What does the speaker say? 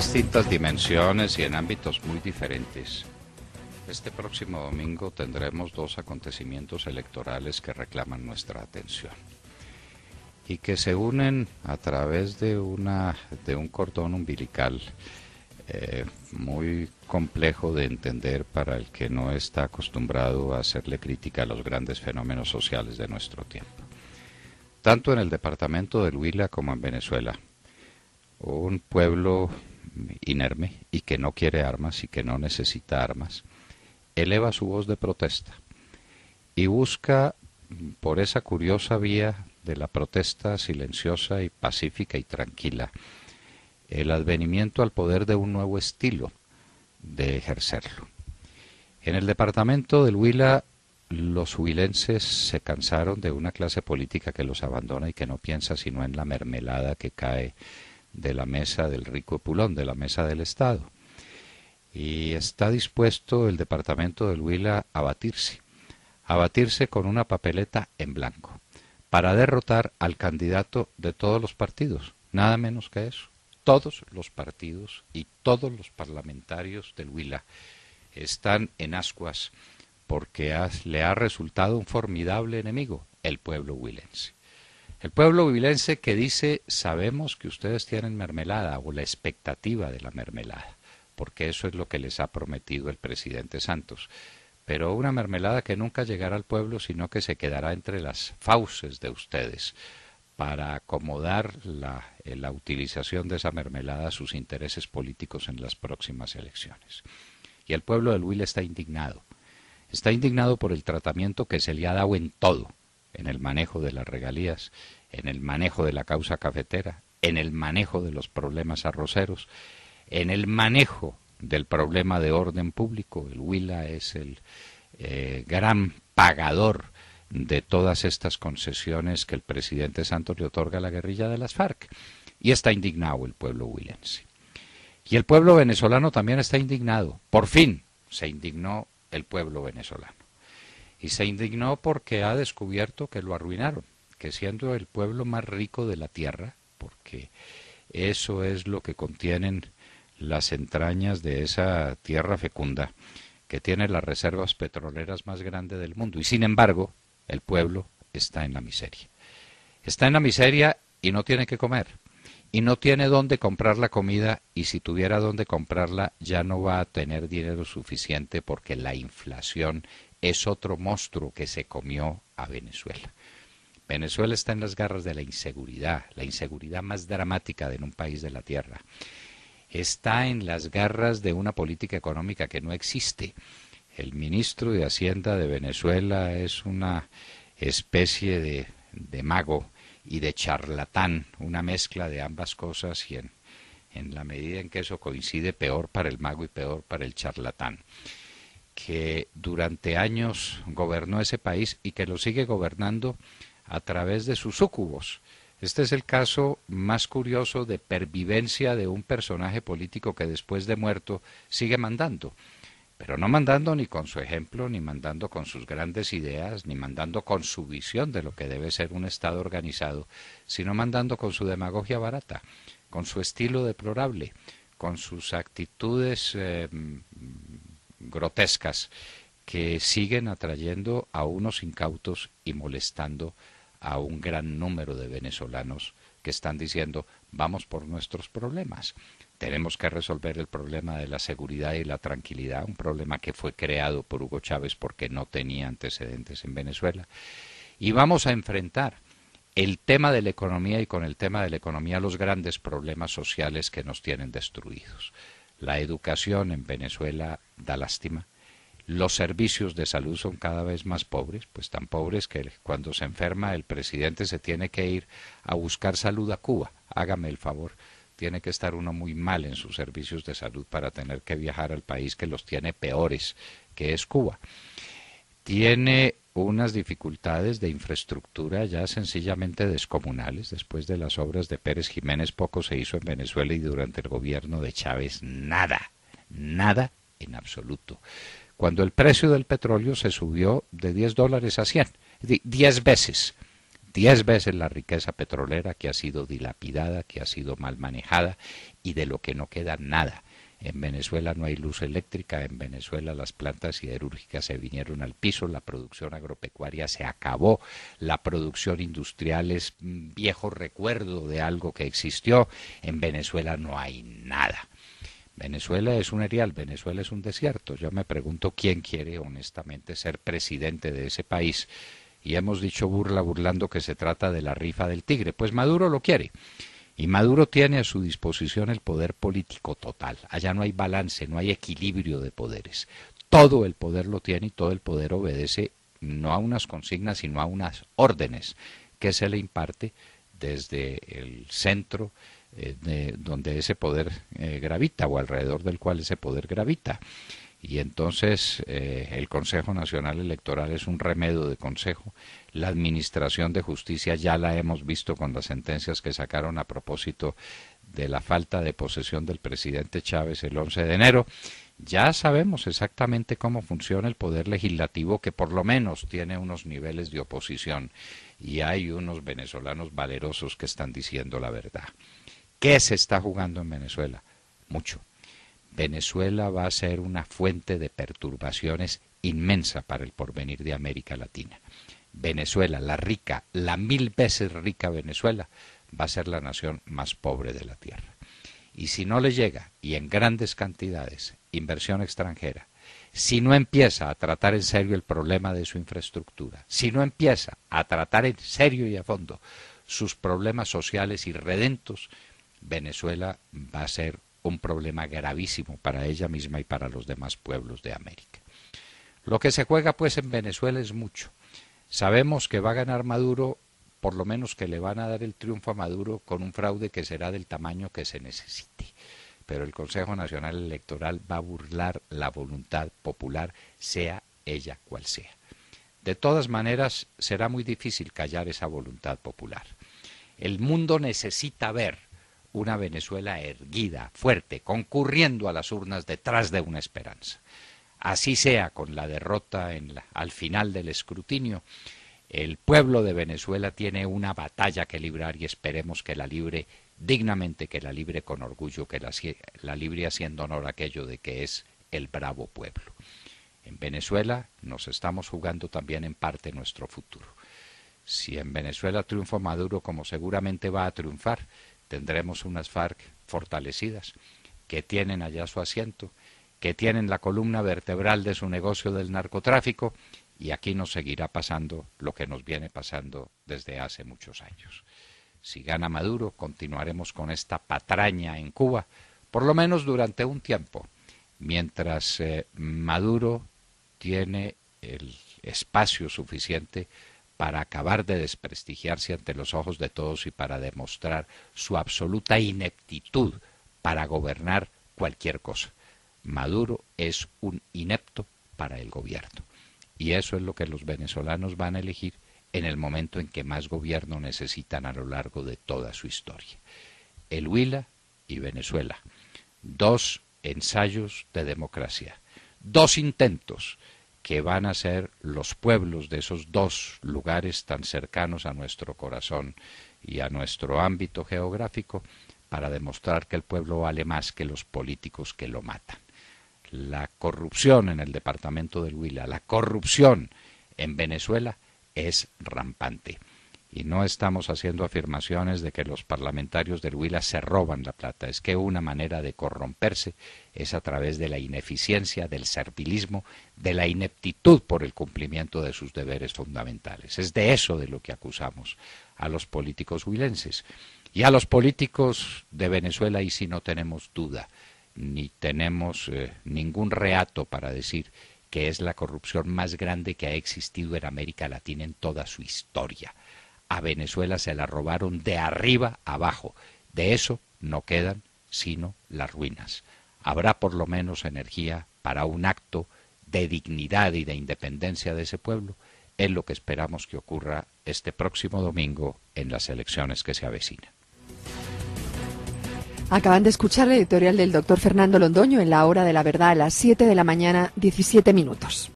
distintas dimensiones y en ámbitos muy diferentes. Este próximo domingo tendremos dos acontecimientos electorales que reclaman nuestra atención y que se unen a través de, una, de un cordón umbilical eh, muy complejo de entender para el que no está acostumbrado a hacerle crítica a los grandes fenómenos sociales de nuestro tiempo. Tanto en el departamento del Huila como en Venezuela, un pueblo inerme y que no quiere armas y que no necesita armas, eleva su voz de protesta y busca por esa curiosa vía de la protesta silenciosa y pacífica y tranquila el advenimiento al poder de un nuevo estilo de ejercerlo. En el departamento del Huila los huilenses se cansaron de una clase política que los abandona y que no piensa sino en la mermelada que cae de la mesa del rico pulón, de la mesa del Estado. Y está dispuesto el departamento del Huila a batirse, a batirse con una papeleta en blanco, para derrotar al candidato de todos los partidos, nada menos que eso. Todos los partidos y todos los parlamentarios del Huila están en ascuas porque le ha resultado un formidable enemigo, el pueblo huilense. El pueblo huilense que dice, sabemos que ustedes tienen mermelada o la expectativa de la mermelada, porque eso es lo que les ha prometido el presidente Santos. Pero una mermelada que nunca llegará al pueblo, sino que se quedará entre las fauces de ustedes para acomodar la, eh, la utilización de esa mermelada a sus intereses políticos en las próximas elecciones. Y el pueblo de Huila está indignado. Está indignado por el tratamiento que se le ha dado en todo en el manejo de las regalías, en el manejo de la causa cafetera, en el manejo de los problemas arroceros, en el manejo del problema de orden público. El Huila es el eh, gran pagador de todas estas concesiones que el presidente Santos le otorga a la guerrilla de las FARC. Y está indignado el pueblo huilense. Y el pueblo venezolano también está indignado. Por fin se indignó el pueblo venezolano y se indignó porque ha descubierto que lo arruinaron, que siendo el pueblo más rico de la tierra, porque eso es lo que contienen las entrañas de esa tierra fecunda, que tiene las reservas petroleras más grandes del mundo. Y sin embargo, el pueblo está en la miseria. Está en la miseria y no tiene que comer. Y no tiene dónde comprar la comida y si tuviera dónde comprarla ya no va a tener dinero suficiente porque la inflación es otro monstruo que se comió a Venezuela. Venezuela está en las garras de la inseguridad, la inseguridad más dramática de un país de la Tierra. Está en las garras de una política económica que no existe. El ministro de Hacienda de Venezuela es una especie de, mago y de charlatán, una mezcla de ambas cosas y en la medida en que eso coincide, peor para el mago y peor para el charlatán que durante años gobernó ese país y que lo sigue gobernando a través de sus súcubos. Este es el caso más curioso de pervivencia de un personaje político que después de muerto sigue mandando, pero no mandando ni con su ejemplo, ni mandando con sus grandes ideas, ni mandando con su visión de lo que debe ser un Estado organizado, sino mandando con su demagogia barata, con su estilo deplorable, con sus actitudes eh, grotescas que siguen atrayendo a unos incautos y molestando a un gran número de venezolanos que están diciendo vamos por nuestros problemas. Tenemos que resolver el problema de la seguridad y la tranquilidad, un problema que fue creado por Hugo Chávez porque no tenía antecedentes en Venezuela. Y vamos a enfrentar el tema de la economía y con el tema de la economía los grandes problemas sociales que nos tienen destruidos. La educación en Venezuela da lástima. Los servicios de salud son cada vez más pobres, pues tan pobres que cuando se enferma el presidente se tiene que ir a buscar salud a Cuba. Hágame el favor tiene que estar uno muy mal en sus servicios de salud para tener que viajar al país que los tiene peores, que es Cuba tiene unas dificultades de infraestructura ya sencillamente descomunales. Después de las obras de Pérez Jiménez poco se hizo en Venezuela y durante el gobierno de Chávez nada, nada en absoluto. Cuando el precio del petróleo se subió de 10 dólares a 100, 10 veces, 10 veces la riqueza petrolera que ha sido dilapidada, que ha sido mal manejada y de lo que no queda nada. En Venezuela no hay luz eléctrica, en Venezuela las plantas siderúrgicas se vinieron al piso, la producción agropecuaria se acabó, la producción industrial es un mm, viejo recuerdo de algo que existió, en Venezuela no hay nada. Venezuela es un erial, Venezuela es un desierto. Yo me pregunto quién quiere honestamente ser presidente de ese país. Y hemos dicho burla burlando que se trata de la rifa del tigre. Pues Maduro lo quiere. Y Maduro tiene a su disposición el poder político total. Allá no hay balance, no hay equilibrio de poderes. Todo el poder lo tiene y todo el poder obedece no a unas consignas, sino a unas órdenes que se le imparte desde el centro eh, de, donde ese poder eh, gravita o alrededor del cual ese poder gravita y entonces eh, el Consejo Nacional Electoral es un remedio de consejo. La Administración de Justicia ya la hemos visto con las sentencias que sacaron a propósito de la falta de posesión del presidente Chávez el 11 de enero. Ya sabemos exactamente cómo funciona el poder legislativo que por lo menos tiene unos niveles de oposición y hay unos venezolanos valerosos que están diciendo la verdad. ¿Qué se está jugando en Venezuela? Mucho. Venezuela va a ser una fuente de perturbaciones inmensa para el porvenir de América Latina. Venezuela, la rica, la mil veces rica Venezuela, va a ser la nación más pobre de la Tierra. Y si no le llega, y en grandes cantidades, inversión extranjera, si no empieza a tratar en serio el problema de su infraestructura, si no empieza a tratar en serio y a fondo sus problemas sociales y redentos, Venezuela va a ser un problema gravísimo para ella misma y para los demás pueblos de América. Lo que se juega pues en Venezuela es mucho. Sabemos que va a ganar Maduro, por lo menos que le van a dar el triunfo a Maduro con un fraude que será del tamaño que se necesite. Pero el Consejo Nacional Electoral va a burlar la voluntad popular, sea ella cual sea. De todas maneras, será muy difícil callar esa voluntad popular. El mundo necesita ver una Venezuela erguida, fuerte, concurriendo a las urnas detrás de una esperanza. Así sea con la derrota al final del escrutinio, el pueblo de Venezuela tiene una batalla que librar y esperemos que la libre dignamente, que la libre con orgullo, que la, la libre haciendo honor a aquello de que es el bravo pueblo. En Venezuela nos estamos jugando también en parte nuestro futuro. Si en Venezuela triunfa Maduro, como seguramente va a triunfar, tendremos unas FARC fortalecidas, que tienen allá su asiento, que tienen la columna vertebral de su negocio del narcotráfico, y aquí nos seguirá pasando lo que nos viene pasando desde hace muchos años. Si gana Maduro, continuaremos con esta patraña en Cuba, por lo menos durante un tiempo, mientras eh, Maduro tiene el espacio suficiente para acabar de desprestigiarse ante los ojos de todos y para demostrar su absoluta ineptitud para gobernar cualquier cosa. Maduro es un inepto para el gobierno. Y eso es lo que los venezolanos van a elegir en el momento en que más gobierno necesitan a lo largo de toda su historia. El Huila y Venezuela. Dos ensayos de democracia. Dos intentos que van a ser los pueblos de esos dos lugares tan cercanos a nuestro corazón y a nuestro ámbito geográfico para demostrar que el pueblo vale más que los políticos que lo matan. La corrupción en el departamento del Huila, la corrupción en Venezuela es rampante. Y no estamos haciendo afirmaciones de que los parlamentarios del Huila se roban la plata. Es que una manera de corromperse es a través de la ineficiencia, del servilismo, de la ineptitud por el cumplimiento de sus deberes fundamentales. Es de eso de lo que acusamos a los políticos huilenses. Y a los políticos de Venezuela, y si no tenemos duda, ni tenemos eh, ningún reato para decir que es la corrupción más grande que ha existido en América Latina en toda su historia a Venezuela se la robaron de arriba abajo. De eso no quedan sino las ruinas. Habrá por lo menos energía para un acto de dignidad y de independencia de ese pueblo. Es lo que esperamos que ocurra este próximo domingo en las elecciones que se avecinan. Acaban de escuchar la editorial del doctor Fernando Londoño en la hora de la verdad a las 7 de la mañana, 17 minutos.